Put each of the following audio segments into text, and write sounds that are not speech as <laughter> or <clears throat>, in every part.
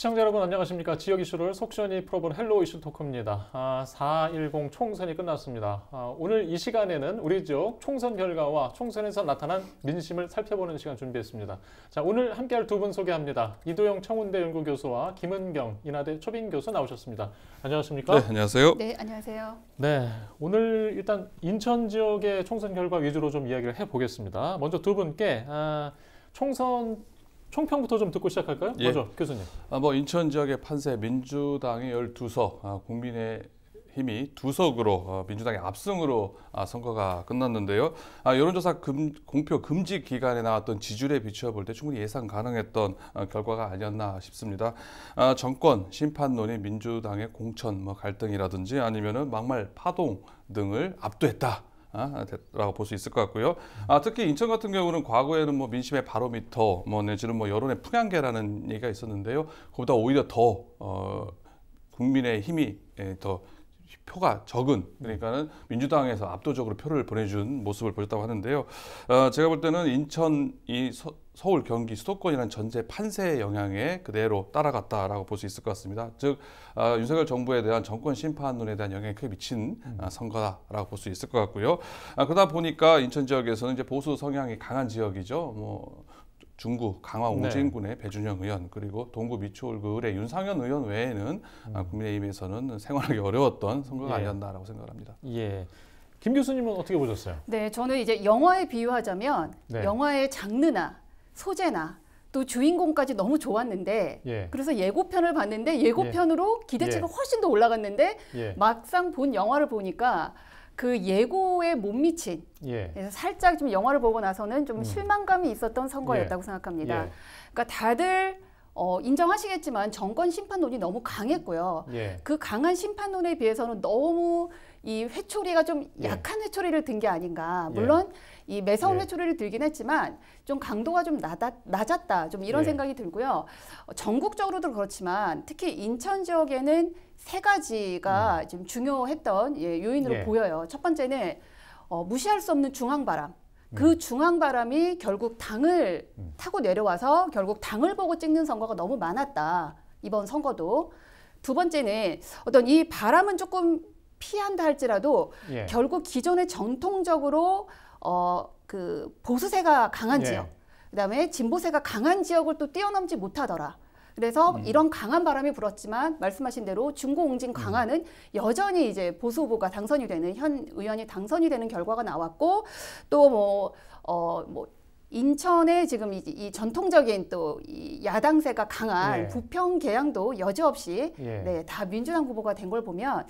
시청자 여러분 안녕하십니까 지역 이슈를 속시원히 풀어본 헬로 우 이슈 토크입니다 아, 4.10 총선이 끝났습니다 아, 오늘 이 시간에는 우리 지역 총선 결과와 총선에서 나타난 민심을 살펴보는 시간 준비했습니다 자 오늘 함께할 두 분 소개합니다 이도영 청운대 연구교수와 김은경 인하대 초빙 교수 나오셨습니다 안녕하십니까 네 안녕하세요 네 안녕하세요 네 오늘 일단 인천 지역의 총선 결과 위주로 좀 이야기를 해보겠습니다 먼저 두 분께 아, 총선 총평부터 좀 듣고 시작할까요? 예. 먼저 교수님. 아, 뭐 인천 지역의 판세 민주당이 12석, 아, 국민의 힘이 두 석으로 어, 민주당의 압승으로 아, 선거가 끝났는데요. 아, 여론조사 금, 공표 금지 기간에 나왔던 지지율에 비추어 볼 때 충분히 예상 가능했던 어, 결과가 아니었나 싶습니다. 아, 정권 심판론이 민주당의 공천 뭐 갈등이라든지 아니면 막말 파동 등을 압도했다. 아, 됐 라고 볼 수 있을 것 같고요. 아, 특히 인천 같은 경우는 과거에는 뭐 민심의 바로미터, 뭐 내지는 뭐 여론의 풍향계라는 얘기가 있었는데요. 그보다 오히려 더 어, 국민의 힘이 예, 더 표가 적은 그러니까는 민주당에서 압도적으로 표를 보내준 모습을 보였다고 하는데요. 어, 제가 볼 때는 인천 이 서, 서울, 경기, 수도권이라는 전제 판세의 영향에 그대로 따라갔다라고 볼 수 있을 것 같습니다. 즉 어, 윤석열 정부에 대한 정권 심판론에 대한 영향이 크게 미친 음. 어, 선거다라고 볼 수 있을 것 같고요. 아, 그러다 보니까 인천 지역에서는 이제 보수 성향이 강한 지역이죠. 뭐 중구 강화옹 진군의 네. 배준영 의원 그리고 동구 미추홀구의 그 윤상현 의원 외에는 아, 음. 국민의힘에서는 생활하기 어려웠던 선거가 예. 아니었나라고 생각합니다. 예. 김 교수님은 어떻게 보셨어요? 네, 저는 이제 영화에 비유하자면 네. 영화의 장르나 소재나 또 주인공까지 너무 좋았는데 예. 그래서 예고편을 봤는데 예고편으로 예. 기대치가 예. 훨씬 더 올라갔는데 예. 막상 본 영화를 보니까 그 예고에 못 미친 예. 그래서 살짝 좀 영화를 보고 나서는 좀 음. 실망감이 있었던 선거였다고 생각합니다. 그러니까 다들 어, 인정하시겠지만 정권 심판론이 너무 강했고요. 그 강한 심판론에 비해서는 너무 이 회초리가 좀 예. 약한 회초리를 든 게 아닌가. 예. 물론 이 매서운 네. 회초리를 들긴 했지만 좀 강도가 좀 낮았, 낮았다 좀 이런 네. 생각이 들고요. 어, 전국적으로도 그렇지만 특히 인천 지역에는 세 가지가 음. 지금 중요했던 예, 요인으로 네. 보여요. 첫 번째는 어, 무시할 수 없는 중앙바람. 그 음. 중앙바람이 결국 당을 음. 타고 내려와서 결국 당을 보고 찍는 선거가 너무 많았다. 이번 선거도. 두 번째는 어떤 이 바람은 조금 피한다 할지라도 예. 결국 기존의 전통적으로 어, 그 보수세가 강한 예. 지역, 그다음에 진보세가 강한 지역을 또 뛰어넘지 못하더라. 그래서 음. 이런 강한 바람이 불었지만 말씀하신 대로 중고옹진 음. 강화는 음. 여전히 이제 보수 후보가 당선이 되는 현 의원이 당선이 되는 결과가 나왔고 또 뭐 어뭐 어, 뭐 인천의 지금 이, 이 전통적인 또 이 야당세가 강한 예. 부평 계양도 여지없이 예. 네, 다 민주당 후보가 된 걸 보면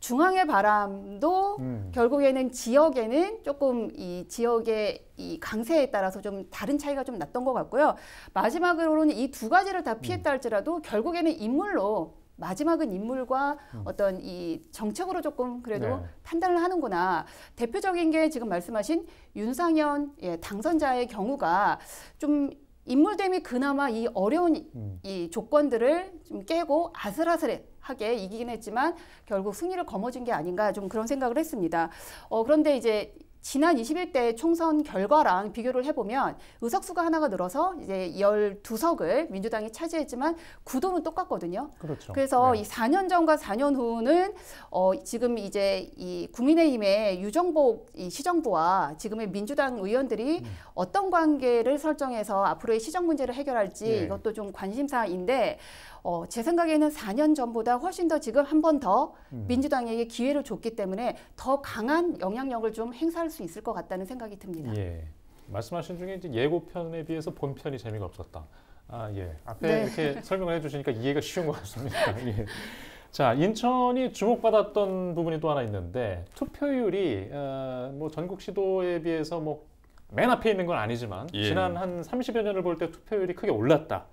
중앙의 바람도 음. 결국에는 지역에는 조금 이 지역의 이 강세에 따라서 좀 다른 차이가 좀 났던 것 같고요. 마지막으로는 이 두 가지를 다 음. 피했다 할지라도 결국에는 인물로 마지막은 인물과 음. 어떤 이 정책으로 조금 그래도 네. 판단을 하는구나. 대표적인 게 지금 말씀하신 윤상현 예, 당선자의 경우가 좀 인물됨이 그나마 이 어려운 음. 이 조건들을 좀 깨고 아슬아슬하게 이기긴 했지만 결국 승리를 거머쥔 게 아닌가 좀 그런 생각을 했습니다. 어, 그런데 이제 지난 21대 총선 결과랑 비교를 해보면 의석수가 하나가 늘어서 이제 12석을 민주당이 차지했지만 구도는 똑같거든요. 그렇죠. 그래서 네. 이 4년 전과 4년 후는 어, 지금 이제 이 국민의힘의 유정복 이 시정부와 지금의 민주당 의원들이 음. 어떤 관계를 설정해서 앞으로의 시정 문제를 해결할지 네. 이것도 좀 관심사인데 어, 제 생각에는 4년 전보다 훨씬 더 지금 한 번더 음. 민주당에게 기회를 줬기 때문에 더 강한 영향력을 좀 행사할 수 있을 것 같다는 생각이 듭니다. 예. 말씀하신 중에 이제 예고편에 비해서 본편이 재미가 없었다. 아, 예. 앞에 네. 이렇게 <laughs> 설명을 해주시니까 이해가 쉬운 것 같습니다. <laughs> 예. 자, 인천이 주목받았던 부분이 또 하나 있는데 투표율이 어, 뭐 전국 시도에 비해서 뭐맨 앞에 있는 건 아니지만 예. 지난 한 30여 년을 볼 때 투표율이 크게 올랐다.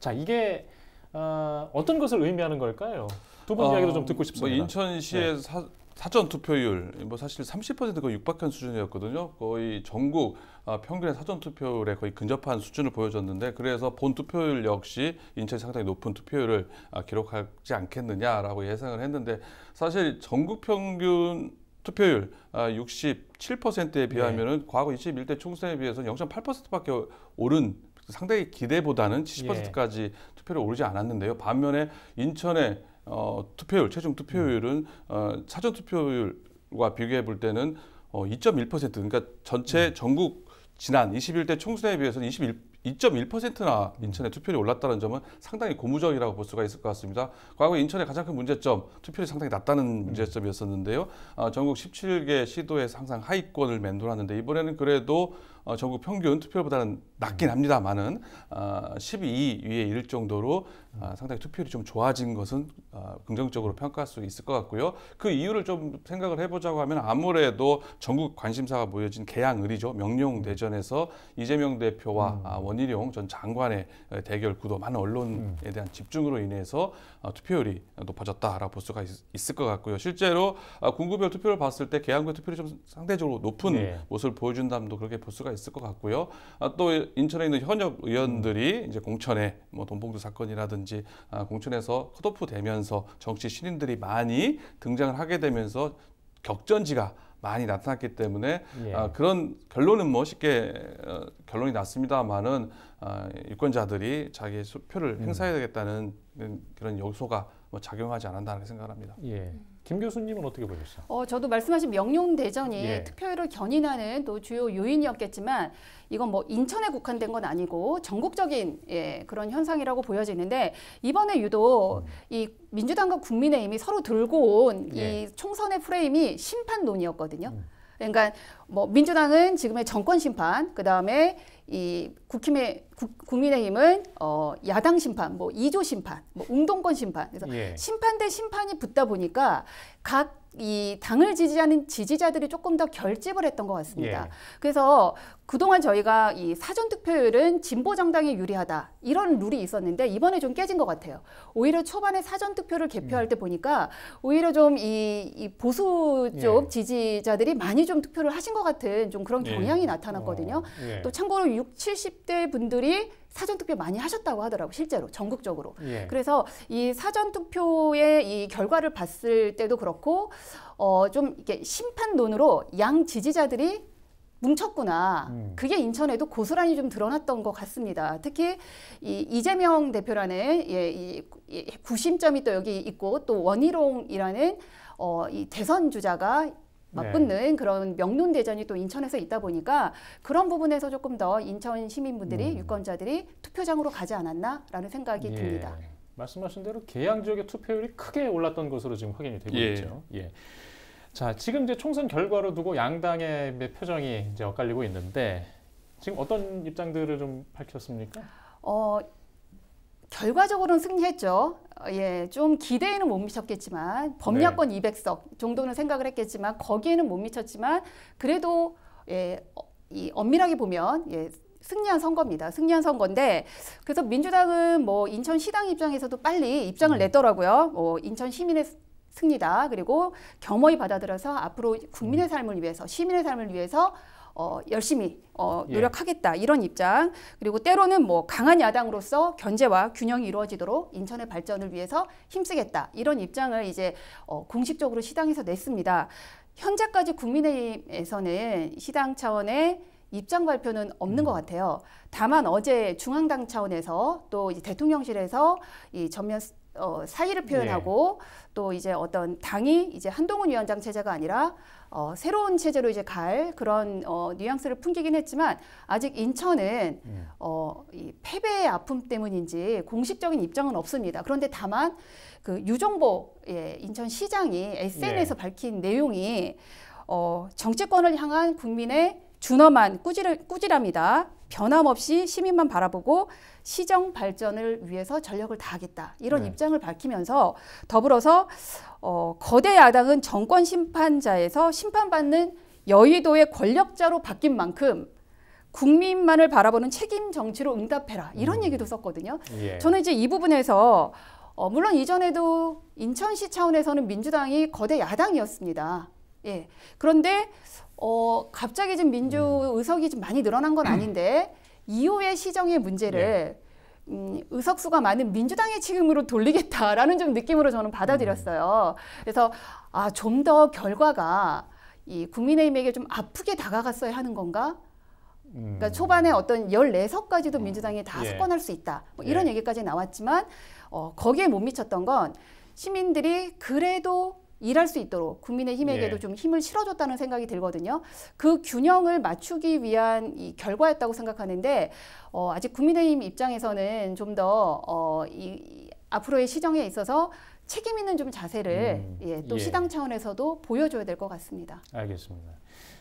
자, 이게 어, 어떤 것을 의미하는 걸까요? 두 분 이야기도 좀 어, 듣고 싶습니다. 뭐 인천시의 네. 사, 사전 투표율 뭐 사실 30%가 육박한 수준이었거든요. 거의 전국 아, 평균의 사전 투표율에 거의 근접한 수준을 보여줬는데 그래서 본 투표율 역시 인천이 상당히 높은 투표율을 아, 기록하지 않겠느냐라고 예상을 했는데 사실 전국 평균 투표율 아, 67%에 비하면 네. 과거 21대 총선에 비해서 0.8%밖에 오른 상당히 기대보다는 70%까지 예. 투표율 오르지 않았는데요. 반면에 인천의 어, 투표율 최종 투표율은 어, 사전 투표율과 비교해 볼 때는 어, 2.1% 그러니까 전체 네. 전국 지난 21대 총선에 비해서는 21 2.1%나 인천의 투표율이 올랐다는 점은 상당히 고무적이라고 볼 수가 있을 것 같습니다. 과거 인천의 가장 큰 문제점, 투표율이 상당히 낮다는 네. 문제점이었었는데요. 어, 전국 17개 시도에서 항상 하위권을 맴돌았는데 이번에는 그래도 어, 전국 평균 투표율보다는 낮긴 음. 합니다만은 어, 12 위에 이를 정도로 어, 상당히 투표율이 좀 좋아진 것은 어, 긍정적으로 평가할 수 있을 것 같고요. 그 이유를 좀 생각을 해보자고 하면 아무래도 전국 관심사가 모여진 개항의리죠 명룡 음. 대전에서 이재명 대표와 음. 아, 원희룡 전 장관의 대결 구도 많은 언론에 음. 대한 집중으로 인해서 어, 투표율이 높아졌다라고 볼 수가 있, 있 을것 같고요. 실제로 아, 군구별 투표를 봤을 때 개항구 투표율이 좀 상대적으로 높은 네. 모습을 보여준다면 그렇게 볼 수가 있을 것 같고요. 아, 또 인천에 있는 현역 의원들이 음. 이제 공천에 뭐 돈봉투 사건이라든지 아, 공천에서 컷오프 되면서 정치 신인들이 많이 등장을 하게 되면서 격전지가 많이 나타났기 때문에 예. 아, 그런 결론은 뭐 쉽게 어, 결론이 났습니다만은 아, 유권자들이 자기 의 표를 음. 행사해야 겠다는 음. 그런 요소가 뭐 작용하지 않는다는 생각을 합니다. 예. 음. 김 교수님은 어떻게 보셨어요? 어, 저도 말씀하신 명륜대전이 예. 특별을 견인하는 또 주요 요인이었겠지만 이건 뭐 인천에 국한된 건 아니고 전국적인 예, 그런 현상이라고 보여지는데 이번에 유독 음. 이 민주당과 국민의힘이 서로 들고 온이 예. 총선의 프레임이 심판론이었거든요. 음. 그러니까 뭐 민주당은 지금의 정권 심판, 그 다음에 이 국힘의 국, 국 민의힘은 어, 야당 심판, 뭐이조 심판, 뭐 운동권 심판, 그래서 예. 심판 대 심판이 붙다 보니까 각이 당을 지지하는 지지자들이 조금 더 결집을 했던 것 같습니다. 예. 그래서 그동안 저희가 이 사전 투표율은 진보 정당에 유리하다 이런 룰이 있었는데 이번에 좀 깨진 것 같아요. 오히려 초반에 사전 투표를 개표할 음. 때 보니까 오히려 좀이 이 보수 예. 쪽 예. 지지자들이 많이 좀 투표를 하신 것 같은 좀 그런 경향이 예. 나타났거든요. 어, 예. 또 참고로 6, 70대 분들이 사전 투표 많이 하셨다고 하더라고 실제로 전국적으로. 예. 그래서 이 사전 투표의 이 결과를 봤을 때도 그렇고 어좀 이렇게 심판론으로 양 지지자들이 뭉쳤구나. 음. 그게 인천에도 고스란히 좀 드러났던 것 같습니다. 특히 이 이재명 대표라는 예, 이, 이 구심점이 또 여기 있고 또 원희룡이라는 어, 이 대선 주자가 네. 맞붙는 네. 그런 명륜 대전이 또 인천에서 있다 보니까 그런 부분에서 조금 더 인천 시민분들이 음. 유권자들이 투표장으로 가지 않았나라는 생각이 예. 듭니다. 말씀하신 대로 계양 지역의 투표율이 크게 올랐던 것으로 지금 확인이 되고 예. 있죠. 예. 자, 지금 이제 총선 결과로 두고 양당의 표정이 이제 엇갈리고 있는데 지금 어떤 입장들을 좀 밝혔습니까? 어, 결과적으로는 승리했죠. 어, 예, 좀 기대에는 못 미쳤겠지만 법률권 네. 200석 정도는 생각을 했겠지만 거기에는 못 미쳤지만 그래도 예, 어, 이 엄밀하게 보면 예, 승리한 선거입니다. 승리한 선거인데 그래서 민주당은 뭐 인천 시당 입장에서도 빨리 입장을 음. 냈더라고요. 뭐 인천 시민의 승리다. 그리고 겸허히 받아들여서 앞으로 국민의 음. 삶을 위해서 시민의 삶을 위해서 어, 열심히 어, 예. 노력하겠다 이런 입장 그리고 때로는 뭐 강한 야당으로서 견제와 균형이 이루어지도록 인천의 발전을 위해서 힘쓰겠다 이런 입장을 이제 어, 공식적으로 시당에서 냈습니다. 현재까지 국민의힘에서는 시당 차원의 입장 발표는 없는 음. 것 같아요. 다만 어제 중앙당 차원에서 또 이제 대통령실에서 이 전면 어, 사의를 네. 표현하고 네. 또 이제 어떤 당이 이제 한동훈 위원장 체제가 아니라 어, 새로운 체제로 이제 갈 그런 어, 뉘앙스를 풍기긴 했지만 아직 인천은 음. 어, 이 패배의 아픔 때문인지 공식적인 입장은 없습니다. 그런데 다만 그유종보 예, 인천시장이 SNS에서 네. 밝힌 내용이 어, 정치권을 향한 국민의 준엄한 꾸질, 꾸질합니다. 변함없이 시민만 바라보고 시정 발전을 위해서 전력을 다하겠다. 이런 네. 입장을 밝히면서 더불어서 어, 거대 야당은 정권 심판자에서 심판받는 여의도의 권력자로 바뀐 만큼 국민만을 바라보는 책임 정치로 응답해라. 이런 음. 얘기도 썼거든요. 예. 저는 이제 이 부분에서 어, 물론 이전에도 인천시 차원에서는 민주당이 거대 야당이었습니다. 예. 그런데 어, 갑자기 지금 민주 네. 의석이 좀 많이 늘어난 건 아닌데 이후의 시정의 문제를 네. 음, 의석수가 많은 민주당의 책임으로 돌리겠다라는 좀 느낌으로 저는 받아들였어요. 음. 그래서 아, 좀 더 결과가 이 국민의힘에게 좀 아프게 다가갔어야 하는 건가? 그러니까 음. 초반에 어떤 열네석까지도 음. 민주당이 다 예. 석권할 수 있다. 뭐 이런 예. 얘기까지 나왔지만 어, 거기에 못 미쳤던 건 시민들이 그래도 일할 수 있도록 국민의힘에게도 예. 좀 힘을 실어줬다는 생각이 들거든요. 그 균형을 맞추기 위한 이 결과였다고 생각하는데 어, 아직 국민의힘 입장에서는 좀더 어, 이, 앞으로의 시정에 있어서 책임 있는 좀 자세를 음, 예, 또 예. 시당 차원에서도 보여줘야 될 것 같습니다. 알겠습니다.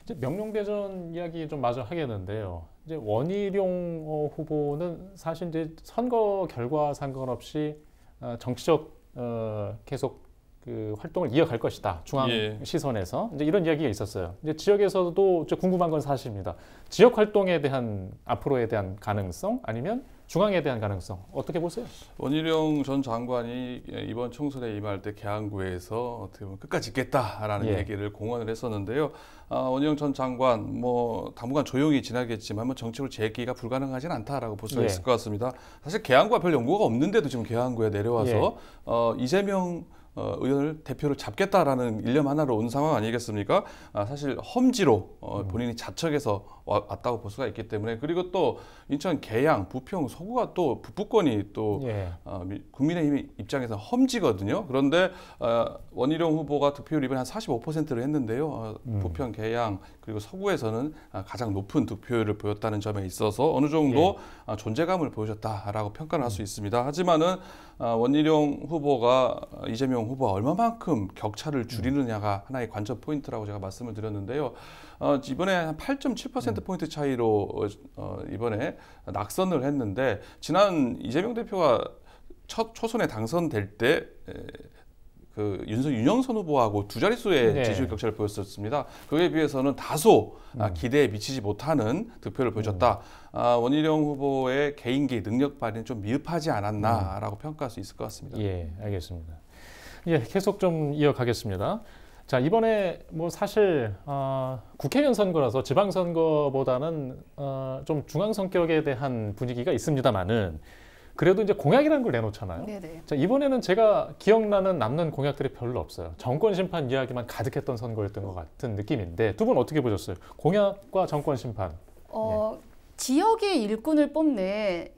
이제 명령대전 이야기 좀 마저 하겠는데요. 이제 원희룡 어, 후보는 사실 이제 선거 결과 상관없이 어, 정치적 어, 계속 그 활동을 이어갈 것이다. 중앙 예. 시선에서 이제 이런 이야기가 있었어요. 이제 지역에서도 저 궁금한 건 사실입니다. 지역 활동에 대한 앞으로에 대한 가능성 아니면 중앙에 대한 가능성 어떻게 보세요? 원희룡 전 장관이 이번 총선에 임할 때 개항구에서 어떻게 보면 끝까지 있겠다라는 예. 얘기를 공언을 했었는데요. 아, 원희룡 전 장관 뭐 당분간 조용히 지나겠지만 뭐 정치로 재기가 불가능하진 않다라고 볼수 예. 있을 것 같습니다. 사실 개항구와 별 연구가 없는데도 지금 개항구에 내려와서 예. 어, 이재명 어, 의원을 대표를 잡겠다라는 일념 하나로 온 상황 아니겠습니까? 아, 사실 험지로 어, 음. 본인이 자척해서 왔다고 볼 수가 있기 때문에 그리고 또 인천 계양, 부평, 서구가 또 북부권이 또 예. 어, 국민의힘 입장에서 험지거든요. 그런데 어, 원희룡 후보가 득표율 이번에 한 45%를 했는데요. 어, 음. 부평, 계양 그리고 서구에서는 아, 가장 높은 득표율을 보였다는 점에 있어서 어느 정도 예. 아, 존재감을 보여줬다라고 평가를 할 수 있습니다. 하지만은 아, 원희룡 후보가 어, 이재명 이재명 후보와 얼마만큼 격차를 음. 줄이느냐가 하나의 관전 포인트라고 제가 말씀을 드렸는데요. 어, 이번에 한 8.7%포인트 음. 차이로 어, 이번에 낙선을 했는데 지난 이재명 대표가 첫 초선에 당선될 때 에, 그 윤석 윤영선 후보하고 두 자릿수의 네. 지지율 격차를 보였었습니다. 그에 비해서는 다소 아, 음. 아, 기대에 미치지 못하는 득표를 음. 보여줬다. 음. 아, 원희룡 후보의 개인기 능력 발휘는 좀 미흡하지 않았나라고 음. 평가할 수 있을 것 같습니다. 예, 알겠습니다. 예, 계속 좀 이어가겠습니다. 자 이번에 뭐 사실 어, 국회의원 선거라서 지방선거보다는 어, 좀 중앙 성격에 대한 분위기가 있습니다만은 그래도 이제 공약이라는 걸 내놓잖아요. 네네. 네. 자 이번에는 제가 기억나는 남는 공약들이 별로 없어요. 정권 심판 이야기만 가득했던 선거였던 것 같은 느낌인데 두 분 어떻게 보셨어요? 공약과 정권 심판. 어... 예. 지역의 일꾼을 뽑는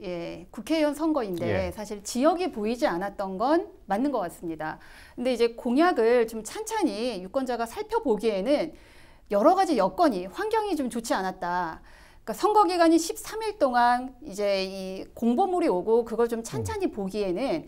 예, 국회의원 선거인데 예. 사실 지역이 보이지 않았던 건 맞는 것 같습니다. 근데 이제 공약을 좀 찬찬히 유권자가 살펴보기에는 여러 가지 여건이 환경이 좀 좋지 않았다. 그러니까 선거 기간이 13일 동안 이제 이 공보물이 오고 그걸 좀 음. 찬찬히 음. 보기에는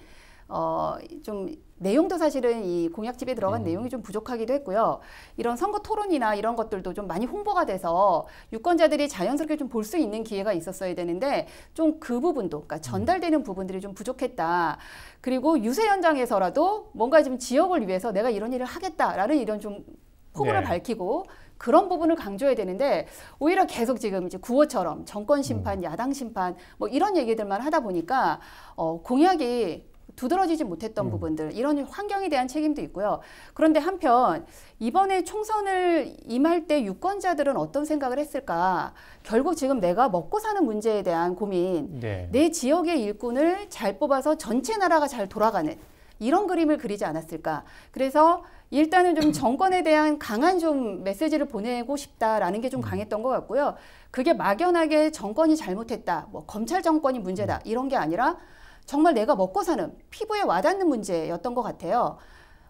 어, 좀 내용도 사실은 이 공약집에 들어간 음. 내용이 좀 부족하기도 했고요. 이런 선거 토론이나 이런 것들도 좀 많이 홍보가 돼서 유권자들이 자연스럽게 좀 볼 수 있는 기회가 있었어야 되는데 좀 그 부분도 그러니까 음. 전달되는 부분들이 좀 부족했다. 그리고 유세 현장에서라도 뭔가 좀 지역을 위해서 내가 이런 일을 하겠다라는 이런 좀 포부를 네. 밝히고 그런 부분을 강조해야 되는데 오히려 계속 지금 이제 구호처럼 정권 음. 심판, 음. 야당 심판 뭐 이런 얘기들만 하다 보니까 어 공약이 두드러지지 못했던 음. 부분들 이런 환경에 대한 책임도 있고요. 그런데 한편 이번에 총선을 임할 때 유권자들은 어떤 생각을 했을까? 결국 지금 내가 먹고 사는 문제에 대한 고민, 네. 내 지역의 일꾼을 잘 뽑아서 전체 나라가 잘 돌아가는 이런 그림을 그리지 않았을까. 그래서 일단은 좀 정권에 대한 강한 좀 메시지를 보내고 싶다라는 게좀 음. 강했던 것 같고요. 그게 막연하게 정권이 잘못했다, 뭐 검찰 정권이 문제다 음. 이런 게 아니라 정말 내가 먹고 사는 피부에 와닿는 문제였던 것 같아요.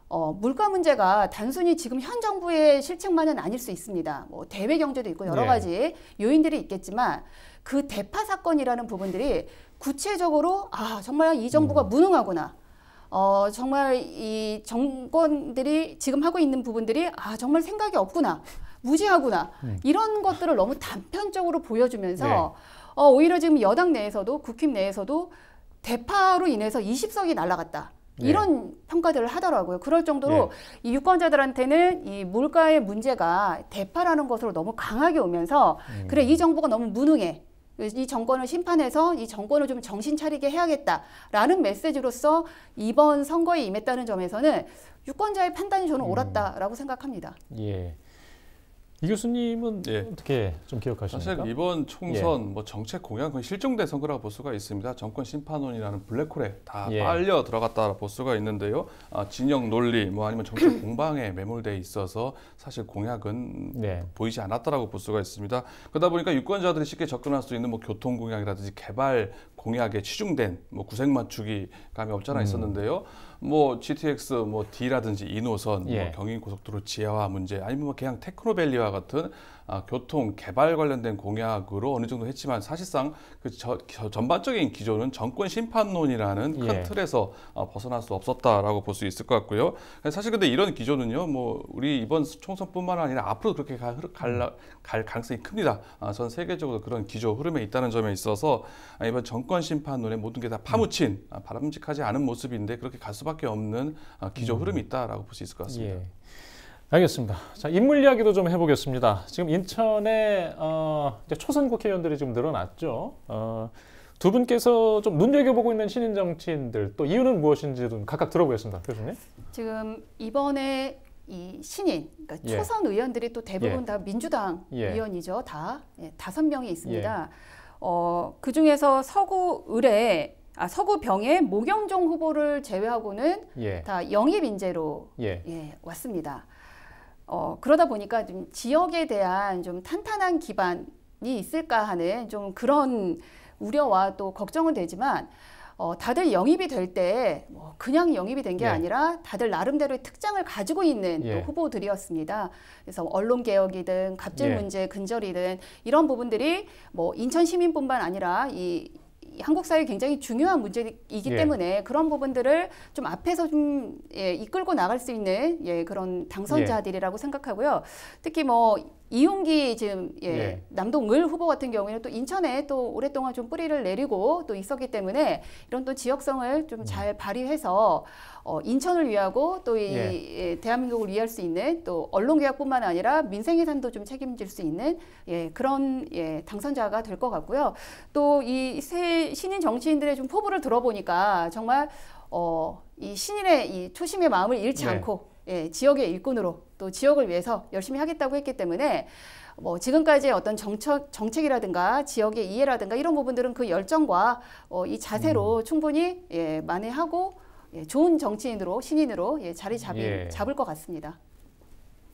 어, 물가 문제가 단순히 지금 현 정부의 실책만은 아닐 수 있습니다. 뭐 대외 경제도 있고 여러 네. 가지 네. 요인들이 있겠지만 그 대파 사건이라는 부분들이 구체적으로 아 정말 이 정부가 음. 무능하구나. 어 정말 이 정권들이 지금 하고 있는 부분들이 아 정말 생각이 없구나. 무지하구나. 음. 이런 것들을 너무 단편적으로 보여주면서 네. 어, 오히려 지금 여당 내에서도 국힘 내에서도 대파로 인해서 20석이 날라갔다. 예. 이런 네. 평가들을 하더라고요. 그럴 정도로 네. 이 유권자들한테는 이 물가의 문제가 대파라는 것으로 너무 강하게 오면서 음. 그래 이 정부가 너무 무능해. 이 정권을 심판해서 이 정권을 좀 정신 차리게 해야겠다라는 메시지로서 이번 선거에 임했다는 점에서는 유권자의 판단이 저는 옳았다라고 음. 생각합니다. 예. 이 교수님은 예. 어떻게 좀 기억하십니까? 사실 이번 총선 예. 뭐 정책 공약 은 실종된 선거라고 볼 수가 있습니다. 정권 심판원이라는 블랙홀에 다 예. 빨려 들어갔다 볼 수가 있는데요. 아, 진영 논리 뭐 아니면 정책 <clears throat> 공방에 매몰돼 있어서 사실 공약은 네. 보이지 않았다라고 볼 수가 있습니다. 그러다 보니까 유권자들이 쉽게 접근할 수 있는 뭐 교통 공약이라든지 개발 공약에 치중된 뭐 구색 맞추기 감이 없잖아 음. 있었는데요. 뭐 GTX 뭐 D라든지 2노선, 뭐 예. 뭐 경인 고속도로 지하화 문제 아니면 뭐 그냥 테크노밸리와 같은 아, 교통 개발 관련된 공약으로 어느 정도 했지만 사실상 그 저, 저, 전반적인 기조는 정권 심판론이라는 큰 예. 틀에서 어, 벗어날 수 없었다라고 볼 수 있을 것 같고요. 사실 근데 이런 기조는요, 뭐 우리 이번 총선뿐만 아니라 앞으로 그렇게 갈, 갈, 음. 갈 가능성이 큽니다. 아, 전 세계적으로 그런 기조 흐름에 있다는 점에 있어서 아, 이번 정권 심판론에 모든 게 다 파묻힌 음. 아, 바람직하지 않은 모습인데 그렇게 갈 수밖에 없는 아, 기조 음. 흐름이 있다라고 볼 수 있을 것 같습니다. 예. 알겠습니다. 자, 인물 이야기도 좀 해보겠습니다. 지금 인천에 어, 초선 국회의원들이 지금 늘어났죠. 어, 두 분께서 좀 눈여겨보고 있는 신인 정치인들 또 이유는 무엇인지 좀 각각 들어보겠습니다. 교수님. 지금 이번에 이 신인, 그러니까 예. 초선 의원들이 또 대부분 예. 다 민주당 예. 의원이죠. 다 예, 다섯 명이 있습니다. 예. 어, 그 중에서 서구 의뢰 아, 서구병의 모경종 후보를 제외하고는 예. 다 영입 인재로 예. 왔습니다. 어, 그러다 보니까 좀 지역에 대한 좀 탄탄한 기반이 있을까 하는 좀 그런 우려와 또 걱정은 되지만 어, 다들 영입이 될 때 뭐 그냥 영입이 된게 예. 네. 아니라 다들 나름대로의 특장을 가지고 있는 예. 후보들이었습니다. 그래서 언론 개혁이든 갑질 예. 문제 근절이든 이런 부분들이 뭐 인천 시민뿐만 아니라 이 한국 사회 굉장히 중요한 문제이기 예. 때문에 그런 부분들을 좀 앞에서 좀 예, 이끌고 나갈 수 있는 예, 그런 당선자들이라고 생각하고요. 특히 뭐 이용기 지금 예, 예. 남동을 후보 같은 경우에는 또 인천에 또 오랫동안 좀 뿌리를 내리고 또 있었기 때문에 이런 또 지역성을 좀잘 음. 발휘해서 어, 인천을 위하고 또이 예. 예. 대한민국을 위할 수 있는 또 언론 개혁뿐만 아니라 민생 예산도 좀 책임질 수 있는 예, 그런 예, 당선자가 될 것 같고요. 또 이 새 신인 정치인들의 좀 포부를 들어보니까 정말 어, 이 신인의 이 초심의 마음을 잃지 네. 않고 예, 지역의 일꾼으로 또 지역을 위해서 열심히 하겠다고 했기 때문에 뭐 지금까지의 어떤 정책, 정책이라든가 지역의 이해라든가 이런 부분들은 그 열정과 어, 이 자세로 음. 충분히 예, 만회하고 예, 좋은 정치인으로 신인으로 예, 자리 잡이, 예. 잡을 것 같습니다.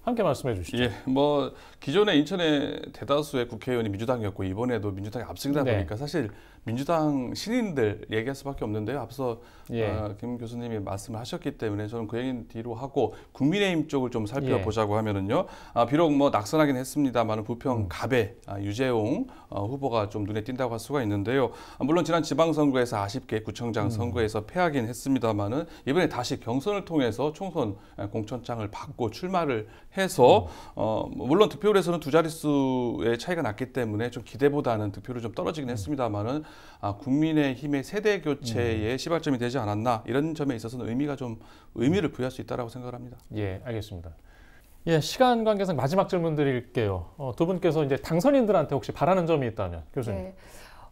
함께 말씀해 주시죠. 예, 뭐 기존에 인천의 대다수의 국회의원이 민주당이었고 이번에도 민주당이 앞서다 네. 보니까 사실 민주당 신인들 얘기할 수밖에 없는데요. 앞서 예. 어, 김 교수님이 말씀을 하셨기 때문에 저는 그 얘기는 뒤로 하고 국민의힘 쪽을 좀 살펴보자고 예. 하면은요. 아, 비록 뭐 낙선하긴 했습니다만 부평 음. 갑의 아, 유재홍 어, 후보가 좀 눈에 띈다고 할 수가 있는데요. 아, 물론 지난 지방선거에서 아쉽게 구청장 음. 선거에서 패하긴 했습니다만은 이번에 다시 경선을 통해서 총선 아, 공천장을 받고 출마를 해서 음. 어, 뭐 물론 득표율에서는 두 자릿수의 차이가 났기 때문에 좀 기대보다는 득표율이 좀 떨어지긴 음. 했습니다만은 아, 국민의힘의 세대 교체의 음. 시발점이 되지 않았나 이런 점에 있어서는 의미가 좀 의미를 부여할 수 있다라고 생각을 합니다. 예, 알겠습니다. 예, 시간 관계상 마지막 질문 드릴게요. 어, 두 분께서 이제 당선인들한테 혹시 바라는 점이 있다면 교수님. 네.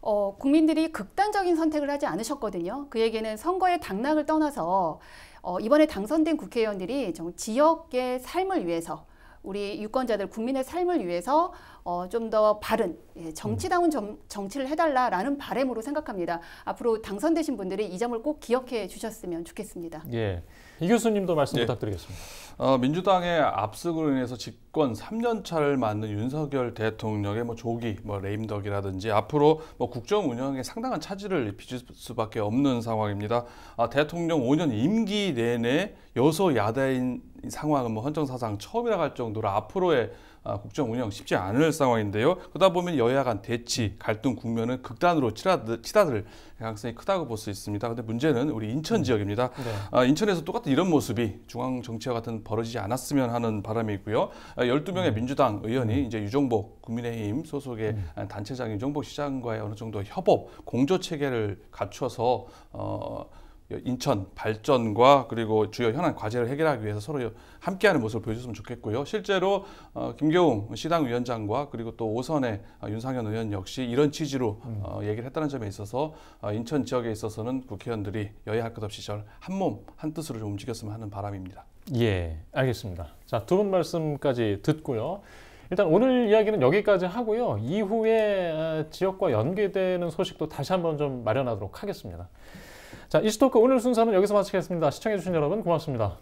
어, 국민들이 극단적인 선택을 하지 않으셨거든요. 그에게는 선거의 당락을 떠나서 어, 이번에 당선된 국회의원들이 좀 지역의 삶을 위해서 우리 유권자들 국민의 삶을 위해서 어, 좀 더 바른 예, 정치다운 정, 정치를 해달라라는 바램으로 생각합니다. 앞으로 당선되신 분들이 이 점을 꼭 기억해 주셨으면 좋겠습니다. 예, 이 교수님도 말씀 예. 부탁드리겠습니다. 어, 민주당의 압승으로 인해서 집권 3년 차를 맞는 윤석열 대통령의 뭐 조기 뭐 레임덕이라든지 앞으로 뭐 국정 운영에 상당한 차질을 입힐 수밖에 없는 상황입니다. 아, 대통령 5년 임기 내내 여소 야대인 이 상황은 뭐 헌정사상 처음이라 할 정도로 앞으로의 아, 국정 운영 쉽지 않을 상황인데요. 그러다 보면 여야 간 대치, 갈등 국면은 극단으로 치닫, 치닫을 가능성이 크다고 볼 수 있습니다. 근데 문제는 우리 인천 음. 지역입니다. 네. 아, 인천에서 똑같은 이런 모습이 중앙 정치와 같은 벌어지지 않았으면 하는 바람이고요. 12명의 아, 음. 민주당 의원이 음. 이제 유종복 국민의힘 소속의 음. 단체장 유종복 시장과의 어느 정도 협업, 공조 체계를 갖춰서 어, 인천 발전과 그리고 주요 현안 과제를 해결하기 위해서 서로 함께하는 모습을 보여줬으면 좋겠고요. 실제로 어, 김경웅 시당위원장과 그리고 또 오선의 어, 윤상현 의원 역시 이런 취지로 음. 어, 얘기를 했다는 점에 있어서 어, 인천 지역에 있어서는 국회의원들이 여야 할 것 없이 절 한몸 한뜻으로 좀 움직였으면 하는 바람입니다. 예, 알겠습니다. 자, 두 분 말씀까지 듣고요. 일단 오늘 이야기는 여기까지 하고요. 이후에 어, 지역과 연계되는 소식도 다시 한번 좀 마련하도록 하겠습니다. 자, 이슈토크 오늘 순서는 여기서 마치겠습니다. 시청해주신 여러분 고맙습니다.